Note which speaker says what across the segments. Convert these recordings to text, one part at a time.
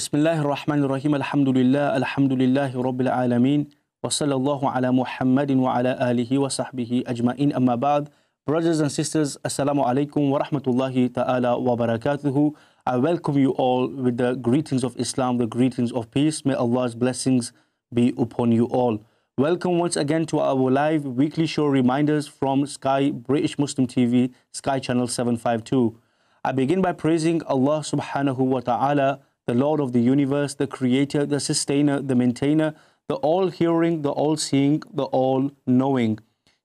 Speaker 1: Bismillahir Rahmanir Rahim. Alhamdulillah. Alhamdulillahi Rabbil Alamin. Wa sallallahu ala Muhammadin wa ala alihi wa sahbihi ajma'in amma ba'd. Brothers and sisters, Assalamu alaikum wa rahmatullahi ta'ala wa barakatuhu. I welcome you all with the greetings of Islam, the greetings of peace. May Allah's blessings be upon you all. Welcome once again to our live weekly show reminders from Sky British Muslim TV, Sky Channel 752. I begin by praising Allah subhanahu wa ta'ala the Lord of the universe, the creator, the sustainer, the maintainer, the all hearing, the all seeing, the all knowing.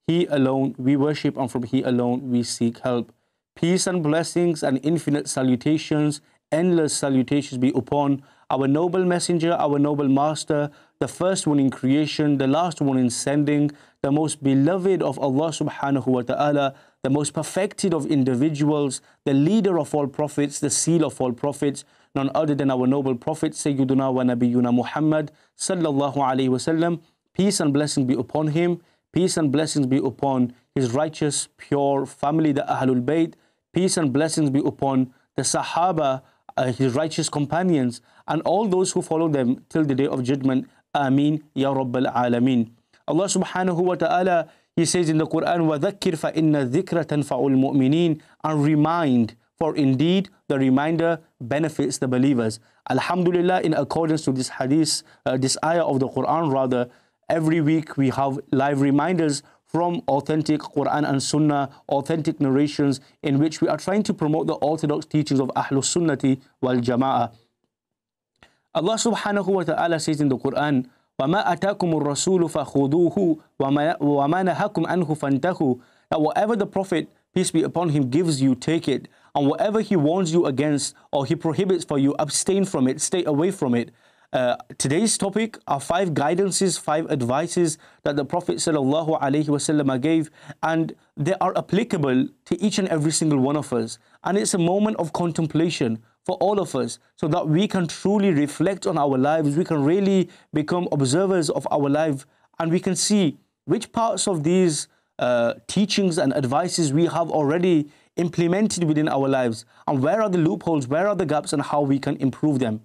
Speaker 1: He alone we worship, and from He alone we seek help. Peace and blessings and infinite salutations, endless salutations be upon our noble messenger, our noble master, the first one in creation, the last one in sending, the most beloved of Allah subhanahu wa ta'ala, the most perfected of individuals, the leader of all prophets, the seal of all prophets none other than our noble Prophet Sayyiduna wa Nabiyuna Muhammad Sallallahu Alaihi Wasallam. Peace and blessings be upon him. Peace and blessings be upon his righteous, pure family, the Ahlul Bayt. Peace and blessings be upon the Sahaba, uh, his righteous companions, and all those who follow them till the day of judgment. Amin. Ya Rabbal Alameen. Allah subhanahu wa ta'ala, He says in the Quran, وَذَكِّرْ فَإِنَّ ذِكْرَ تَنْفَعُ الْمُؤْمِنِينَ And remind, for indeed the reminder benefits the believers. Alhamdulillah, in accordance to this hadith, uh, this ayah of the Quran rather, every week we have live reminders from authentic Quran and Sunnah, authentic narrations in which we are trying to promote the orthodox teachings of Ahlus Sunnati wal Jama'ah. Allah subhanahu wa ta'ala says in the Quran, وَمَا أَتَاكُمُ الرَّسُولُ فَخُذُوهُ وَمَا نَهَاكُمْ عَنْهُ فَانْتَهُ That whatever the Prophet, peace be upon him, gives you, take it. On whatever he warns you against or he prohibits for you, abstain from it, stay away from it. Uh, today's topic are five guidances, five advices that the Prophet ﷺ gave, and they are applicable to each and every single one of us. And it's a moment of contemplation for all of us so that we can truly reflect on our lives, we can really become observers of our life, and we can see which parts of these uh, teachings and advices we have already implemented within our lives and where are the loopholes, where are the gaps and how we can improve them.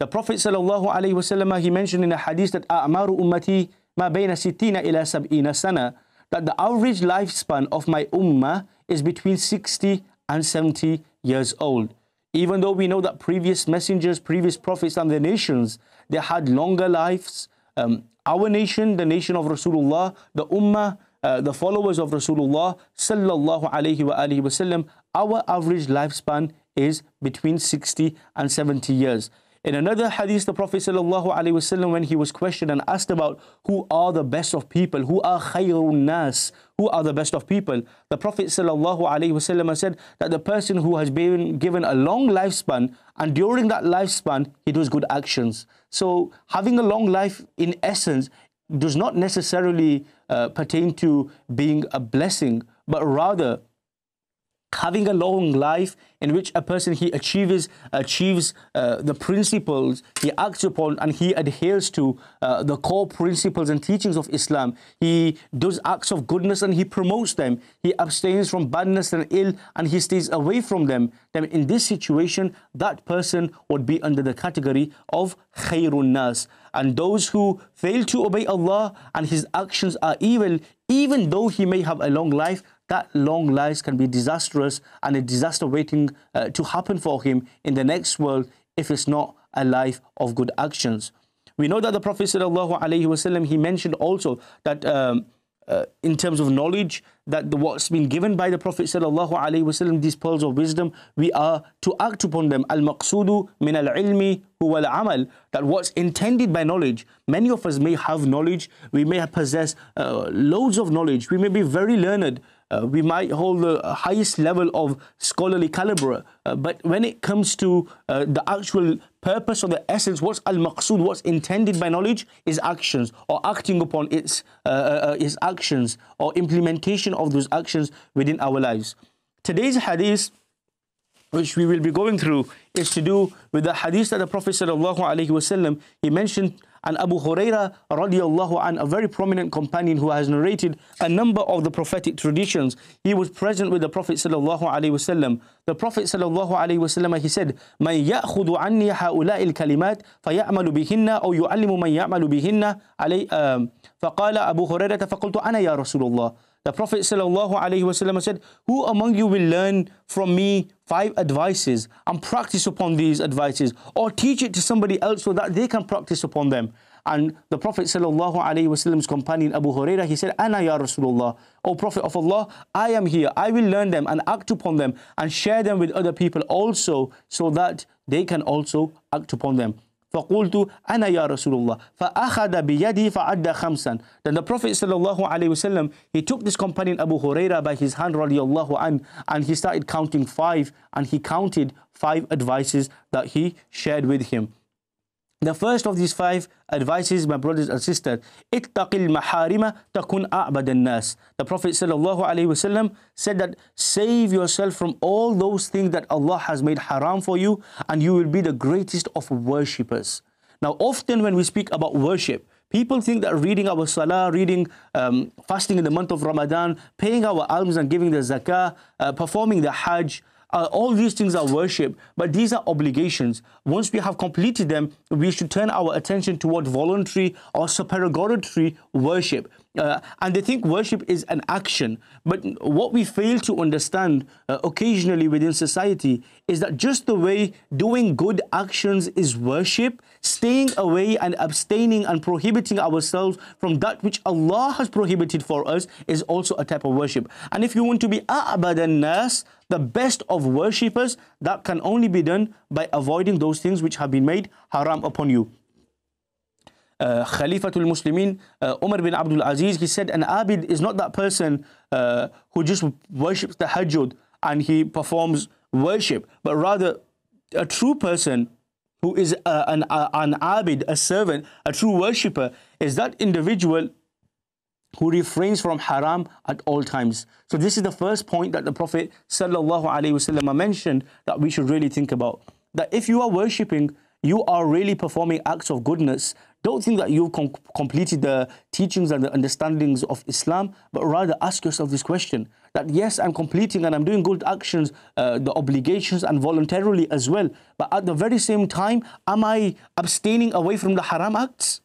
Speaker 1: The Prophet sallallahu alaihi wasallam, he mentioned in a hadith that أَعْمَارُ أُمَّتِي ma بَيْنَ سِتِّينَ ila سَبْئِينَ سَنَةً that the average lifespan of my ummah is between 60 and 70 years old. Even though we know that previous messengers, previous prophets and the nations, they had longer lives. Um, our nation, the nation of Rasulullah, the ummah, uh, the followers of Rasulullah sallallahu alaihi wa wasallam, our average lifespan is between 60 and 70 years. In another hadith, the Prophet ﷺ, when he was questioned and asked about who are the best of people, who are khayrun nas, who are the best of people, the Prophet ﷺ said that the person who has been given a long lifespan and during that lifespan he does good actions. So having a long life in essence does not necessarily uh, pertain to being a blessing, but rather having a long life in which a person he achieves achieves uh, the principles he acts upon and he adheres to uh, the core principles and teachings of Islam he does acts of goodness and he promotes them he abstains from badness and ill and he stays away from them then in this situation that person would be under the category of khairun nas and those who fail to obey Allah and his actions are evil, even though he may have a long life, that long life can be disastrous and a disaster waiting uh, to happen for him in the next world if it's not a life of good actions. We know that the Prophet ﷺ, he mentioned also that um, uh, in terms of knowledge that the, what's been given by the Prophet sallallahu alaihi wasallam, these pearls of wisdom, we are to act upon them. Al maqsudu min al ilmi huwa al amal. That what's intended by knowledge. Many of us may have knowledge. We may possess uh, loads of knowledge. We may be very learned uh, we might hold the highest level of scholarly caliber, uh, but when it comes to uh, the actual purpose or the essence, what's al-maqsood, what's intended by knowledge is actions or acting upon its, uh, uh, uh, its actions or implementation of those actions within our lives. Today's hadith which we will be going through is to do with the hadith that the Prophet he mentioned and Abu Huraira radiallahu an, a very prominent companion who has narrated a number of the prophetic traditions, he was present with the Prophet sallallahu alaihi wasallam. The Prophet sallallahu alaihi wasallam he said, "Man ya'khudhu anni ha'ula'i al-kalimat fayamalu bihinna aw yu'allimu man ya'malu bihinna." علي فقال أبو هريرة فقلت أنا يا رسول الله the Prophet ﷺ said, Who among you will learn from me five advices and practice upon these advices or teach it to somebody else so that they can practice upon them? And the Prophet Prophet's companion Abu Huraira he said, Ana ya Rasulullah, O Prophet of Allah, I am here. I will learn them and act upon them and share them with other people also so that they can also act upon them. فَقُلْتُ أَنَا يَا رَسُولُ اللَّهِ فَأَخَذَ بِيَدِي فَعَدَّ خَمْسًا Then the Prophet وسلم, he took this companion Abu Huraira by his hand radiallahu an, and he started counting five and he counted five advices that he shared with him. The first of these five advices, my brothers and sisters, ittaqil maharima takun a'bad nas. The Prophet ﷺ said that save yourself from all those things that Allah has made haram for you and you will be the greatest of worshippers. Now often when we speak about worship, People think that reading our salah, reading, um, fasting in the month of Ramadan, paying our alms and giving the zakah, uh, performing the hajj, uh, all these things are worship, but these are obligations. Once we have completed them, we should turn our attention toward voluntary or supererogatory worship uh, and they think worship is an action. But what we fail to understand uh, occasionally within society is that just the way doing good actions is worship, staying away and abstaining and prohibiting ourselves from that which Allah has prohibited for us is also a type of worship. And if you want to be a'badan nas, the best of worshippers, that can only be done by avoiding those things which have been made haram upon you uh, Khalifatul Muslimin, uh, Umar bin Abdul Aziz, he said, an abid is not that person uh, who just worships the hajjud and he performs worship, but rather a true person who is uh, an, uh, an abid, a servant, a true worshipper, is that individual who refrains from haram at all times. So this is the first point that the Prophet ﷺ mentioned that we should really think about. That if you are worshipping, you are really performing acts of goodness, don't think that you've com completed the teachings and the understandings of Islam, but rather ask yourself this question that yes, I'm completing and I'm doing good actions, uh, the obligations, and voluntarily as well. But at the very same time, am I abstaining away from the haram acts?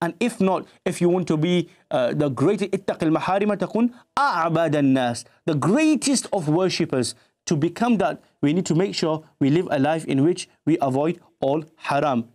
Speaker 1: And if not, if you want to be uh, the greatest, a'bad nas, the greatest of worshippers, to become that, we need to make sure we live a life in which we avoid all haram.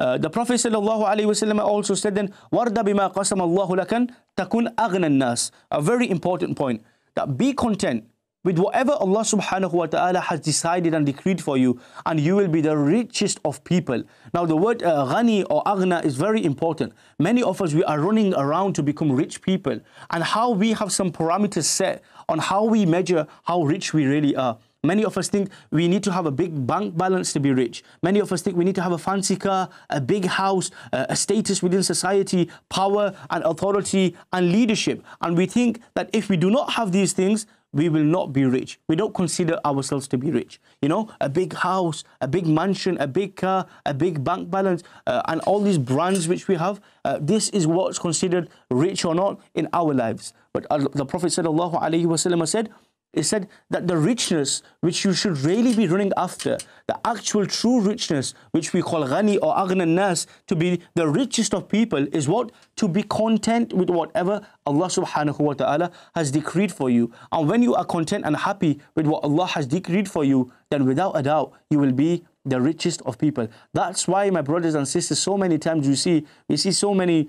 Speaker 1: Uh, the Prophet ﷺ also said then, وَرْدَ bima qasam Allah, lakan takun أَغْنَى nas." A very important point, that be content with whatever Allah subhanahu wa ta'ala has decided and decreed for you, and you will be the richest of people. Now, the word uh, ghani or agna is very important. Many of us, we are running around to become rich people, and how we have some parameters set on how we measure how rich we really are. Many of us think we need to have a big bank balance to be rich. Many of us think we need to have a fancy car, a big house, a status within society, power and authority and leadership. And we think that if we do not have these things, we will not be rich. We don't consider ourselves to be rich. You know, a big house, a big mansion, a big car, a big bank balance, uh, and all these brands which we have, uh, this is what's considered rich or not in our lives. But uh, the Prophet Wasallam said, it said that the richness which you should really be running after, the actual true richness which we call ghani or aghna nas, to be the richest of people is what? To be content with whatever Allah subhanahu wa ta'ala has decreed for you. And when you are content and happy with what Allah has decreed for you, then without a doubt you will be the richest of people. That's why my brothers and sisters, so many times you see, we see so many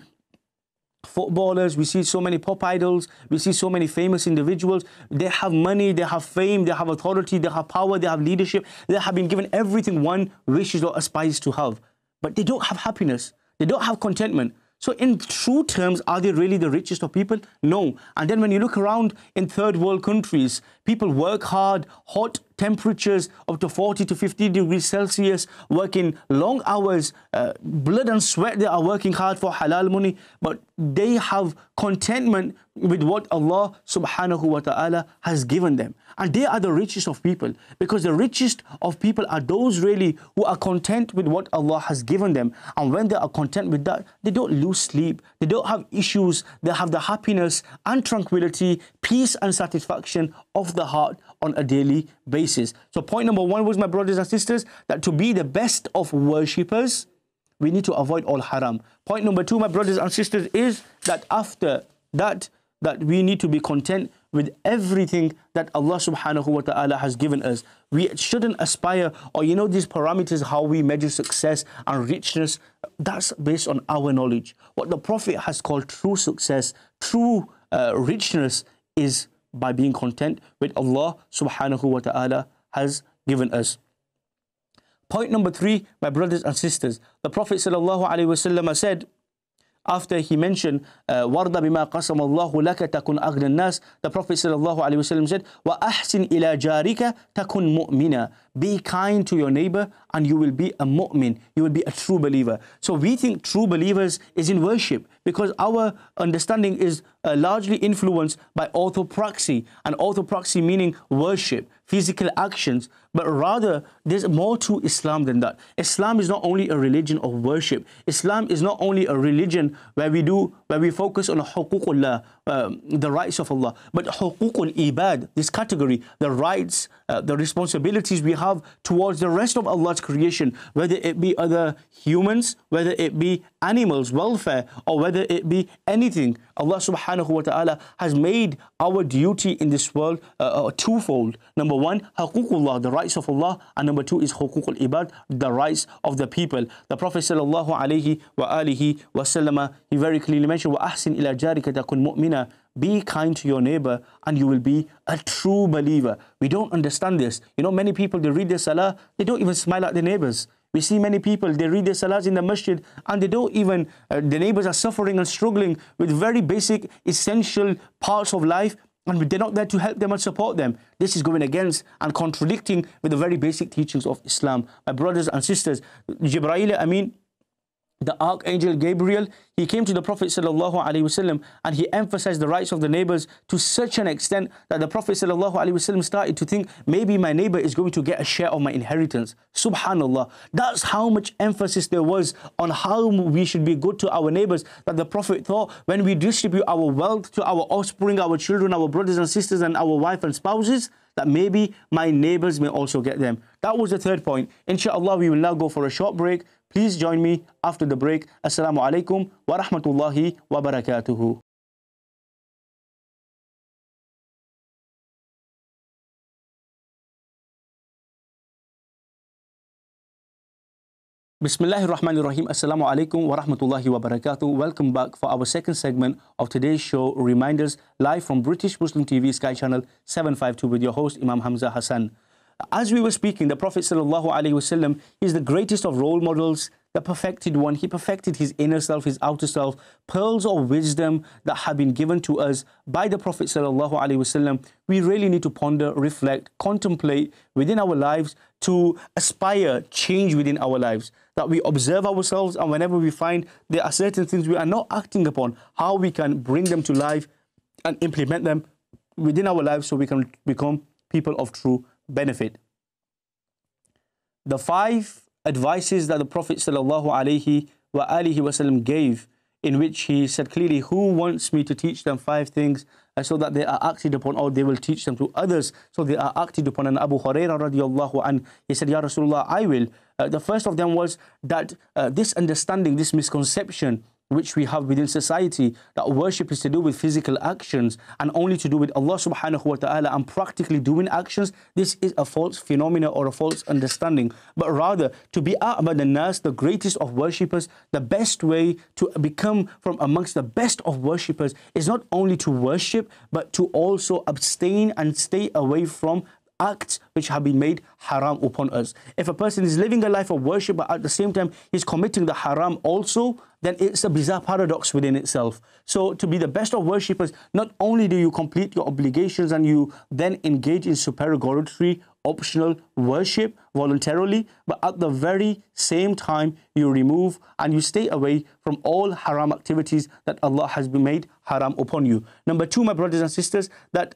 Speaker 1: footballers, we see so many pop idols, we see so many famous individuals. They have money, they have fame, they have authority, they have power, they have leadership. They have been given everything one wishes or aspires to have. But they don't have happiness. They don't have contentment. So in true terms, are they really the richest of people? No. And then when you look around in third world countries, people work hard, hot temperatures up to 40 to 50 degrees Celsius, working long hours, uh, blood and sweat, they are working hard for halal money, but they have contentment with what Allah subhanahu wa ta'ala has given them. And they are the richest of people because the richest of people are those really who are content with what Allah has given them. And when they are content with that, they don't lose sleep, they don't have issues, they have the happiness and tranquility, peace and satisfaction of the heart on a daily basis. So, point number one was, my brothers and sisters, that to be the best of worshippers, we need to avoid all haram. Point number two, my brothers and sisters, is that after that, that we need to be content with everything that Allah subhanahu wa ta'ala has given us. We shouldn't aspire, or you know, these parameters, how we measure success and richness, that's based on our knowledge. What the Prophet has called true success, true uh, richness is by being content with Allah subhanahu wa ta'ala has given us. Point number three, my brothers and sisters, the Prophet sallallahu alayhi wa said, after he mentioned uh, warda bima qasam Allahu laka takun aghnan nas the prophet sallallahu alaihi wasallam said wa ahsin ila jarika takun mu'mina be kind to your neighbor and you will be a mu'min you will be a true believer so we think true believers is in worship because our understanding is uh, largely influenced by orthopraxy and orthopraxy meaning worship physical actions but rather, there's more to Islam than that. Islam is not only a religion of worship. Islam is not only a religion where we do, where we focus on huququllah, um, the rights of Allah, but huququl ibad, this category, the rights, uh, the responsibilities we have towards the rest of Allah's creation, whether it be other humans, whether it be animals, welfare, or whether it be anything. Allah subhanahu wa ta'ala has made our duty in this world uh, uh twofold. Number one, huququllah, the rights rights of Allah, and number two is hukukul ibad, the rights of the people. The Prophet sallallahu alaihi wa alihi wasallam he very clearly mentioned wa ahsin ila jarika takun be kind to your neighbor and you will be a true believer. We don't understand this. You know, many people, they read their salah, they don't even smile at their neighbors. We see many people, they read their salahs in the masjid and they don't even, uh, the neighbors are suffering and struggling with very basic, essential parts of life and they're not there to help them and support them. This is going against and contradicting with the very basic teachings of Islam. My brothers and sisters, Jibreel Amin, the archangel Gabriel, he came to the Prophet ﷺ and he emphasized the rights of the neighbors to such an extent that the Prophet ﷺ started to think, maybe my neighbor is going to get a share of my inheritance. Subhanallah. That's how much emphasis there was on how we should be good to our neighbors. That the Prophet thought when we distribute our wealth to our offspring, our children, our brothers and sisters, and our wife and spouses, that maybe my neighbors may also get them. That was the third point. Inshallah, we will now go for a short break. Please join me after the break. Assalamu alaikum wa rahmatullahi wa barakatuhu. Bismillahir Rahmanir Rahim. Assalamu alaikum wa rahmatullahi wa barakatuh. Welcome back for our second segment of today's show, Reminders, live from British Muslim TV Sky Channel 752 with your host, Imam Hamza Hassan as we were speaking, the Prophet ﷺ is the greatest of role models, the perfected one. He perfected his inner self, his outer self. Pearls of wisdom that have been given to us by the Prophet ﷺ, we really need to ponder, reflect, contemplate within our lives to aspire change within our lives. That we observe ourselves and whenever we find there are certain things we are not acting upon, how we can bring them to life and implement them within our lives so we can become people of true benefit. The five advices that the Prophet ﷺ gave in which he said clearly, who wants me to teach them five things so that they are acted upon or they will teach them to others so they are acted upon. And Abu Hurairah radiallahu an, he said, Ya Rasulullah, I will. Uh, the first of them was that uh, this understanding, this misconception which we have within society that worship is to do with physical actions and only to do with Allah subhanahu wa ta'ala and practically doing actions, this is a false phenomena or a false understanding. But rather, to be A'bad al-Nas, the greatest of worshippers, the best way to become from amongst the best of worshippers is not only to worship, but to also abstain and stay away from acts which have been made haram upon us. If a person is living a life of worship but at the same time he's committing the haram also, then it's a bizarre paradox within itself. So to be the best of worshippers, not only do you complete your obligations and you then engage in supererogatory optional worship voluntarily, but at the very same time, you remove and you stay away from all haram activities that Allah has been made haram upon you. Number two, my brothers and sisters, that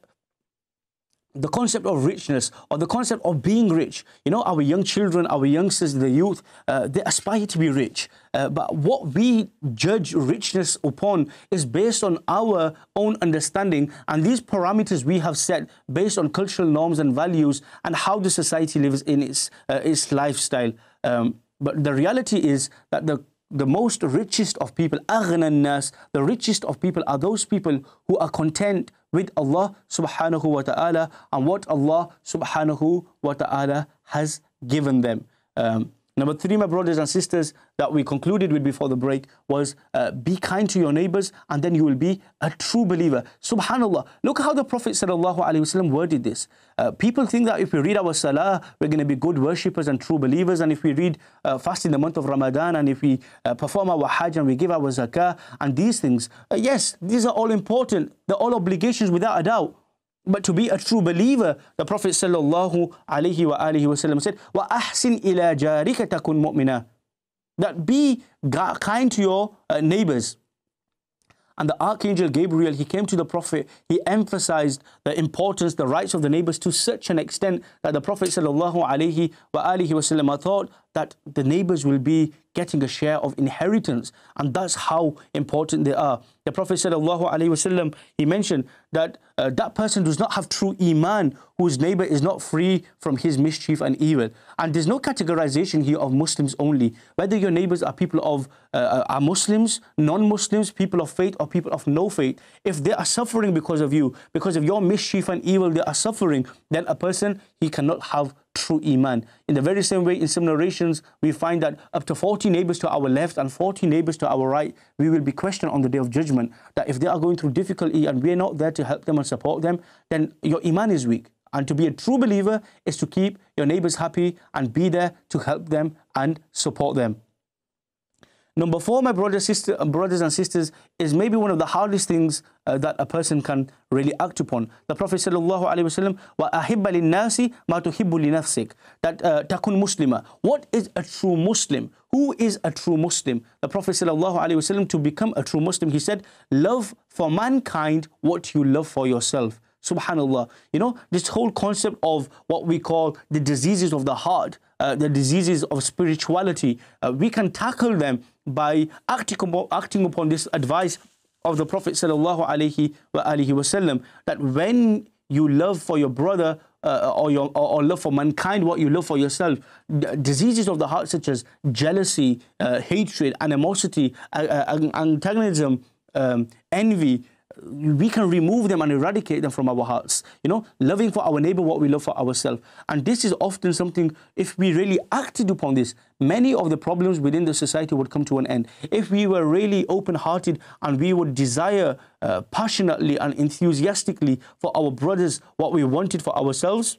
Speaker 1: the concept of richness or the concept of being rich. You know, our young children, our youngsters, the youth, uh, they aspire to be rich. Uh, but what we judge richness upon is based on our own understanding and these parameters we have set based on cultural norms and values and how the society lives in its, uh, its lifestyle. Um, but the reality is that the the most richest of people, nas, the richest of people are those people who are content with Allah subhanahu wa ta'ala and what Allah subhanahu wa ta'ala has given them. Um, Number three, my brothers and sisters, that we concluded with before the break was uh, be kind to your neighbors and then you will be a true believer. Subhanallah. Look how the Prophet wasallam worded this. Uh, people think that if we read our salah, we're going to be good worshippers and true believers. And if we read uh, fast in the month of Ramadan and if we uh, perform our hajj and we give our zakah and these things, uh, yes, these are all important. They're all obligations without a doubt. But to be a true believer, the Prophet sallallahu alaihi wasallam said, "Wa ahsin ila jarika mu'mina." That be kind to your uh, neighbors. And the Archangel Gabriel, he came to the Prophet, he emphasized the importance, the rights of the neighbors to such an extent that the Prophet sallallahu alaihi wasallam thought that the neighbors will be getting a share of inheritance. And that's how important they are. The Prophet wasallam he mentioned that uh, that person does not have true iman whose neighbor is not free from his mischief and evil. And there's no categorization here of Muslims only. Whether your neighbors are people of uh, uh are Muslims, non-Muslims, people of faith or people of no faith, if they are suffering because of you, because of your mischief and evil, they are suffering, then a person he cannot have true Iman. In the very same way, in similar narrations, we find that up to 40 neighbors to our left and 40 neighbors to our right, we will be questioned on the day of judgment that if they are going through difficulty and we are not there to help them and support them, then your Iman is weak. And to be a true believer is to keep your neighbors happy and be there to help them and support them. Number four, my brothers, sister, brothers and sisters, is maybe one of the hardest things uh, that a person can really act upon. The Prophet sallallahu alaihi wasallam, "Wa ahibba nasi ma tuhibbu linafsik." That uh, takun muslima. What is a true Muslim? Who is a true Muslim? The Prophet sallallahu alaihi wasallam to become a true Muslim, he said, "Love for mankind what you love for yourself." Subhanallah. You know this whole concept of what we call the diseases of the heart, uh, the diseases of spirituality. Uh, we can tackle them by acting, acting upon this advice of the Prophet sallallahu alaihi wasallam that when you love for your brother uh, or your or, or, love for mankind what you love for yourself diseases of the heart such as jealousy uh, hatred animosity uh, antagonism um, envy we can remove them and eradicate them from our hearts. You know, loving for our neighbor what we love for ourselves. And this is often something, if we really acted upon this, many of the problems within the society would come to an end. If we were really open hearted and we would desire uh, passionately and enthusiastically for our brothers what we wanted for ourselves,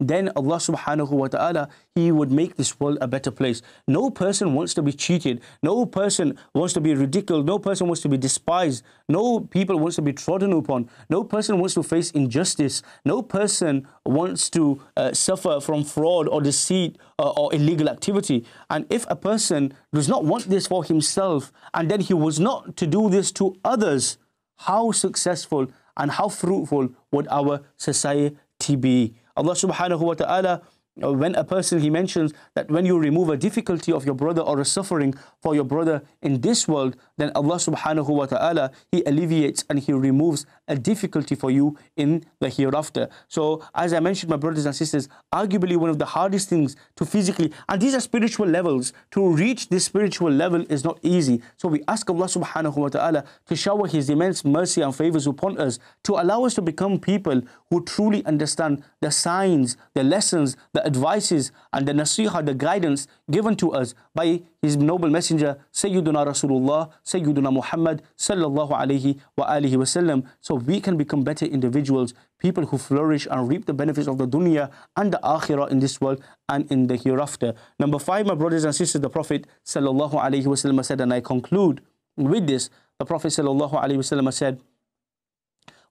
Speaker 1: then Allah subhanahu wa ta'ala, He would make this world a better place. No person wants to be cheated. No person wants to be ridiculed. No person wants to be despised. No people wants to be trodden upon. No person wants to face injustice. No person wants to uh, suffer from fraud or deceit uh, or illegal activity. And if a person does not want this for himself and then he was not to do this to others, how successful and how fruitful would our society be? Allah subhanahu wa ta'ala Uh, when a person, he mentions that when you remove a difficulty of your brother or a suffering for your brother in this world, then Allah subhanahu wa ta'ala, he alleviates and he removes a difficulty for you in the hereafter. So as I mentioned, my brothers and sisters, arguably one of the hardest things to physically, and these are spiritual levels, to reach this spiritual level is not easy. So we ask Allah subhanahu wa ta'ala to shower his immense mercy and favors upon us, to allow us to become people who truly understand the signs, the lessons, the advices and the nasiha, the guidance given to us by his noble messenger, Sayyiduna Rasulullah, Sayyiduna Muhammad, Sallallahu Alaihi Wa Alihi Wasallam. So we can become better individuals, people who flourish and reap the benefits of the dunya and the akhirah in this world and in the hereafter. Number five, my brothers and sisters, the Prophet Sallallahu Alaihi Wasallam said, and I conclude with this, the Prophet Sallallahu Alaihi Wasallam said,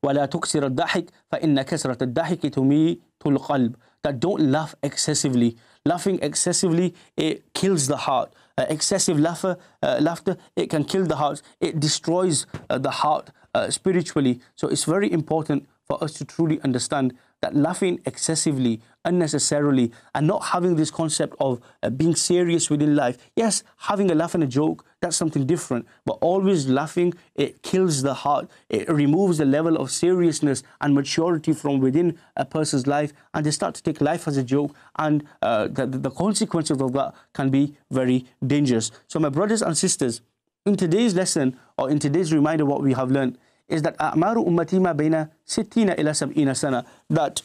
Speaker 1: ولا تكسر الضحك فإن كسرة الضحك تميت القلب that don't laugh excessively. Laughing excessively, it kills the heart. Uh, excessive laughter, uh, laughter, it can kill the heart. It destroys uh, the heart uh, spiritually. So it's very important for us to truly understand that laughing excessively, unnecessarily, and not having this concept of uh, being serious within life. Yes, having a laugh and a joke, that's something different, but always laughing, it kills the heart. It removes the level of seriousness and maturity from within a person's life, and they start to take life as a joke, and uh, the, the consequences of that can be very dangerous. So, my brothers and sisters, in today's lesson, or in today's reminder, what we have learned is that that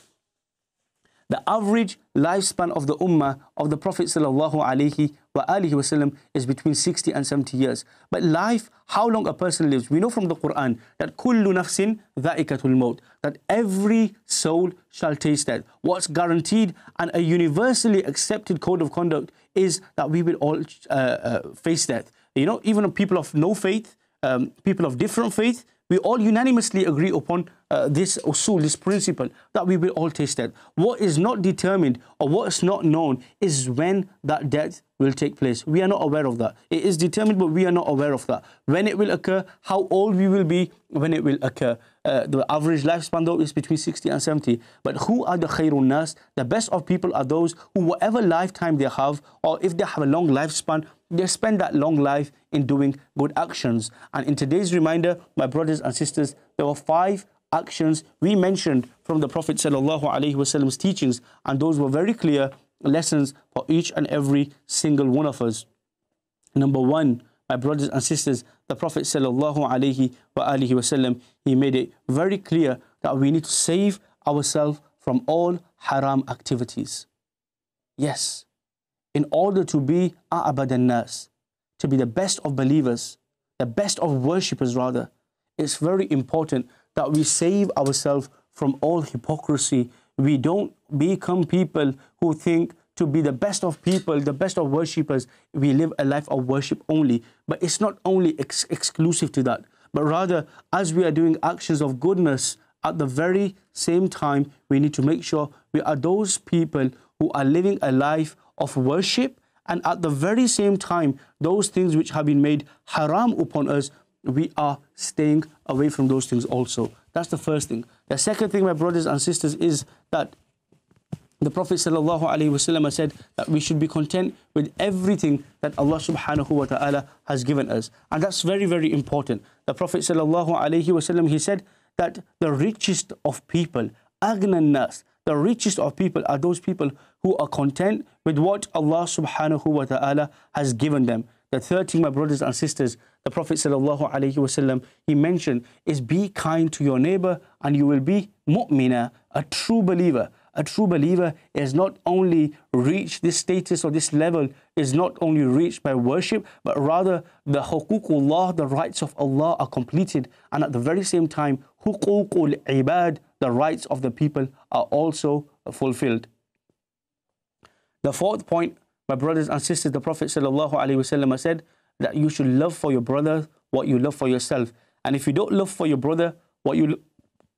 Speaker 1: the average lifespan of the ummah of the Prophet sallallahu alaihi wasallam is between 60 and 70 years. But life, how long a person lives, we know from the Quran that kullu nafsin dhaikatul maut, that every soul shall taste death. What's guaranteed and a universally accepted code of conduct is that we will all uh, uh, face death. You know, even people of no faith, um, people of different faith, we all unanimously agree upon uh, this usul, this principle, that we will all taste death. What is not determined or what is not known is when that death will take place. We are not aware of that. It is determined, but we are not aware of that. When it will occur, how old we will be when it will occur. Uh, the average lifespan, though, is between 60 and 70. But who are the khairun nas? The best of people are those who, whatever lifetime they have, or if they have a long lifespan, they spend that long life in doing good actions. And in today's reminder, my brothers and sisters, there were five actions we mentioned from the Prophet Wasallam's teachings, and those were very clear lessons for each and every single one of us. Number one, my brothers and sisters, the Prophet Wasallam, he made it very clear that we need to save ourselves from all haram activities. Yes, in order to be a'abad nas, to be the best of believers, the best of worshippers rather, it's very important that we save ourselves from all hypocrisy. We don't become people who think to be the best of people, the best of worshippers, we live a life of worship only. But it's not only ex exclusive to that, but rather as we are doing actions of goodness, at the very same time, we need to make sure we are those people who are living a life of worship and at the very same time those things which have been made haram upon us we are staying away from those things also that's the first thing the second thing my brothers and sisters is that the prophet sallallahu said that we should be content with everything that allah subhanahu wa ta'ala has given us and that's very very important the prophet sallallahu he said that the richest of people agnan nas the richest of people are those people who are content with what Allah subhanahu wa ta'ala has given them. The third thing, my brothers and sisters, the Prophet sallallahu alaihi wasallam he mentioned is be kind to your neighbor and you will be mu'mina, a true believer. A true believer is not only reached this status or this level is not only reached by worship, but rather the hukukullah, the rights of Allah are completed. And at the very same time, huququl ibad, the rights of the people are also fulfilled. The fourth point, my brothers and sisters, the Prophet said that you should love for your brother what you love for yourself. And if you don't love for your brother what you,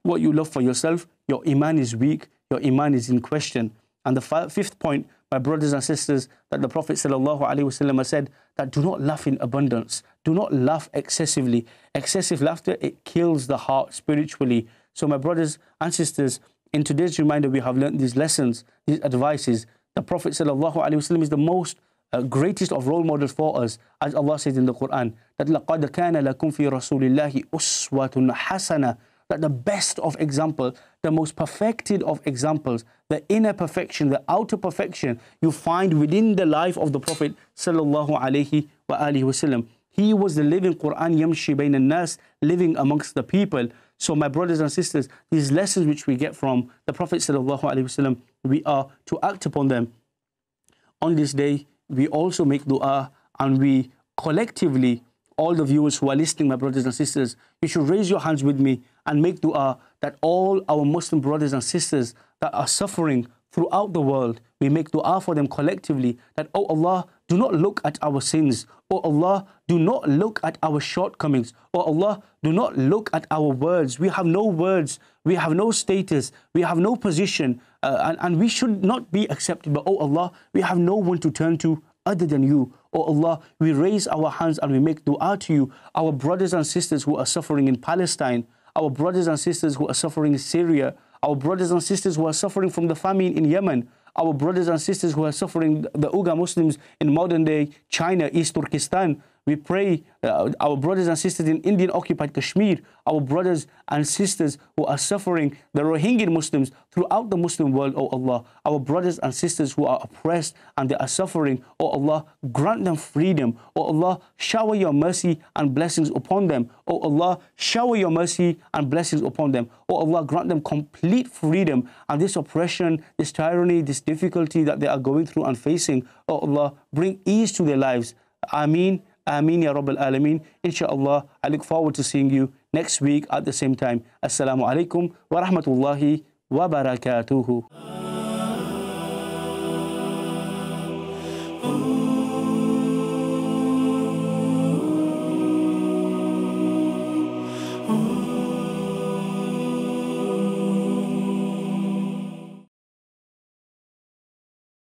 Speaker 1: what you love for yourself, your iman is weak, your iman is in question. And the fifth point, my brothers and sisters, that the Prophet ﷺ said that do not laugh in abundance. Do not laugh excessively. Excessive laughter, it kills the heart spiritually. So my brothers and sisters, in today's reminder, we have learned these lessons, these advices. The Prophet ﷺ is the most uh, greatest of role models for us, as Allah says in the Quran, that لَقَدْ كَانَ لَكُمْ فِي رَسُولِ اللَّهِ أُسْوَةٌ حَسَنَةٌ That the best of example, the most perfected of examples, the inner perfection, the outer perfection you find within the life of the Prophet sallallahu alaihi wasallam. He was the living Quran yamshi and nas, living amongst the people. So my brothers and sisters, these lessons which we get from the Prophet sallallahu alaihi wasallam, we are to act upon them. On this day, we also make dua and we collectively all the viewers who are listening, my brothers and sisters, you should raise your hands with me and make dua that all our Muslim brothers and sisters that are suffering throughout the world, we make dua for them collectively that, oh Allah, do not look at our sins. Oh Allah, do not look at our shortcomings. Oh Allah, do not look at our words. We have no words. We have no status. We have no position. Uh, and, and we should not be accepted. But oh Allah, we have no one to turn to other than you. O oh Allah, we raise our hands and we make dua to you. Our brothers and sisters who are suffering in Palestine, our brothers and sisters who are suffering in Syria, our brothers and sisters who are suffering from the famine in Yemen, our brothers and sisters who are suffering, the Uga Muslims in modern day China, East Turkestan, we pray uh, our brothers and sisters in Indian occupied Kashmir, our brothers and sisters who are suffering, the Rohingya Muslims throughout the Muslim world, O oh Allah, our brothers and sisters who are oppressed and they are suffering, O oh Allah, grant them freedom. O oh Allah, shower your mercy and blessings upon them. O Allah, shower your mercy and blessings upon them. O Allah, grant them complete freedom and this oppression, this tyranny, this difficulty that they are going through and facing. O Allah, bring ease to their lives. Ameen. Ameen Ya Rabbil Alameen. Inshallah, I look forward to seeing you next week at the same time. Assalamu alaikum wa rahmatullahi wa barakatuhu.